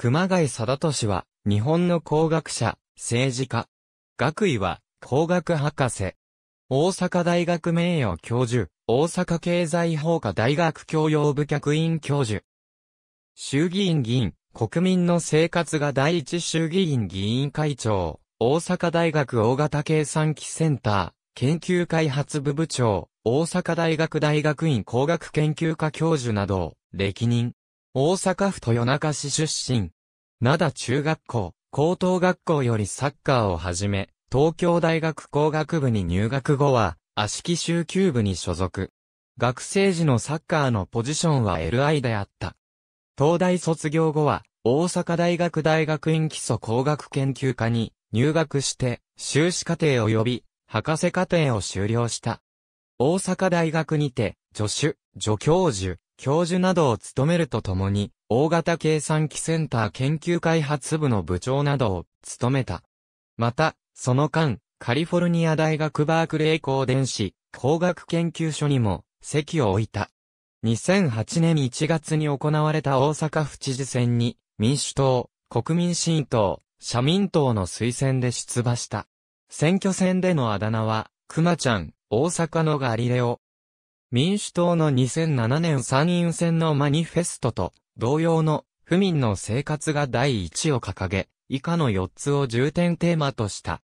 熊谷貞俊は、日本の工学者、政治家。学位は、工学博士。大阪大学名誉教授、大阪経済法科大学教養部客員教授。衆議院議員、国民の生活が第一衆議院議員会長、大阪大学大型計算機センター、研究開発部部長、大阪大学大学院工学研究科教授など、歴任。大阪府豊中市出身。灘中学校、高等学校よりサッカーをはじめ、東京大学工学部に入学後は、足利州球部に所属。学生時のサッカーのポジションは LI であった。東大卒業後は、大阪大学大学院基礎工学研究科に入学して、修士課程及び博士課程を修了した。大阪大学にて、助手、助教授、教授などを務めるとともに、大型計算機センター研究開発部の部長などを務めた。また、その間、カリフォルニア大学バークレー光電子工学研究所にも席を置いた。2008年1月に行われた大阪府知事選に民主党、国民新党、社民党の推薦で出馬した。選挙戦でのあだ名は、熊ちゃん、大阪のガリレオ、民主党の2007年参院選のマニフェストと同様の府民の生活が第一を掲げ、以下の4つを重点テーマとした。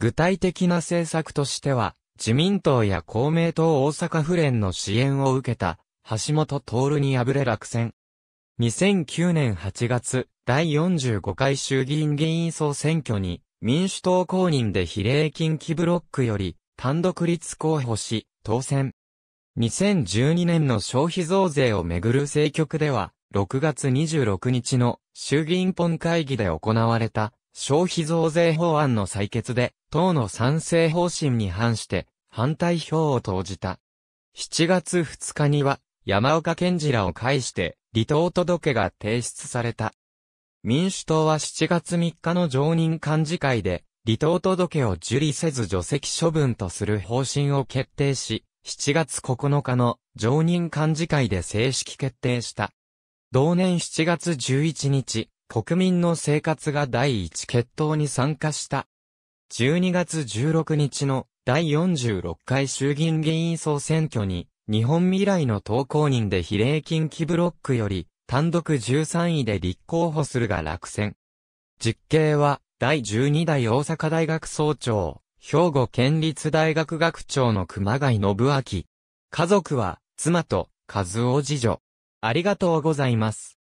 具体的な政策としては、自民党や公明党大阪府連の支援を受けた、橋本徹に敗れ落選。2009年8月、第45回衆議院議員総選挙に、民主党公認で比例近畿ブロックより、単独立候補し、当選。2012年の消費増税をめぐる政局では、6月26日の衆議院本会議で行われた消費増税法案の採決で、党の賛成方針に反して反対票を投じた。7月2日には山岡健次らを介して離党届が提出された。民主党は7月3日の常任幹事会で離党届を受理せず除籍処分とする方針を決定し、7月9日の常任幹事会で正式決定した。同年7月11日、国民の生活が第一決闘に参加した。12月16日の第46回衆議院議員総選挙に、日本未来の投稿人で比例近畿ブロックより、単独13位で立候補するが落選。実刑は、第12代大阪大学総長、兵庫県立大学学長の熊谷信明。家族は、妻と、和夫次女。ありがとうございます。